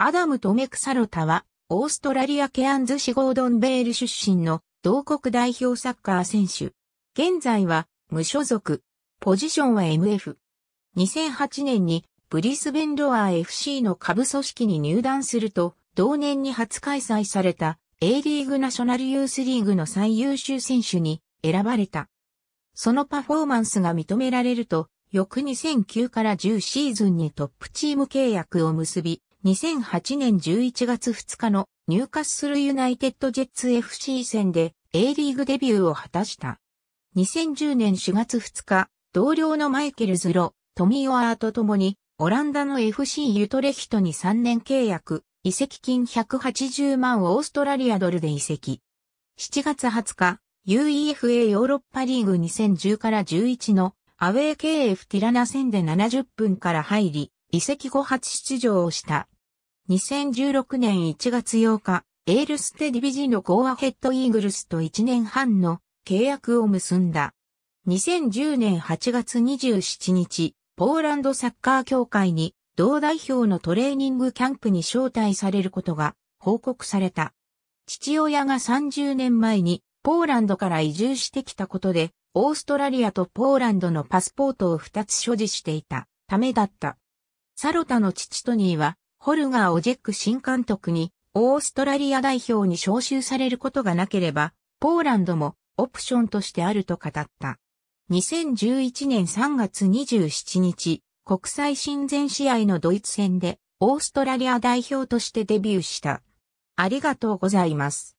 アダム・トメクサロタは、オーストラリアケアンズシゴードンベール出身の同国代表サッカー選手。現在は無所属。ポジションは MF。2008年にブリスベンロアー FC の下部組織に入団すると、同年に初開催された A リーグナショナルユースリーグの最優秀選手に選ばれた。そのパフォーマンスが認められると、翌2009から10シーズンにトップチーム契約を結び、2008年11月2日のニューカッスルユナイテッドジェッツ FC 戦で A リーグデビューを果たした。2010年4月2日、同僚のマイケル・ズロ、トミー・オアーと共に、オランダの FC ユトレヒトに3年契約、移籍金180万オーストラリアドルで移籍。7月20日、UEFA ヨーロッパリーグ2010から11のアウェー KF ティラナ戦で70分から入り、移籍後初出場をした。2016年1月8日、エールステディビジのゴーアヘッドイーグルスと1年半の契約を結んだ。2010年8月27日、ポーランドサッカー協会に同代表のトレーニングキャンプに招待されることが報告された。父親が30年前にポーランドから移住してきたことで、オーストラリアとポーランドのパスポートを2つ所持していたためだった。サロタの父トニーは、ホルガー・オジェック新監督に、オーストラリア代表に招集されることがなければ、ポーランドもオプションとしてあると語った。2011年3月27日、国際親善試合のドイツ戦で、オーストラリア代表としてデビューした。ありがとうございます。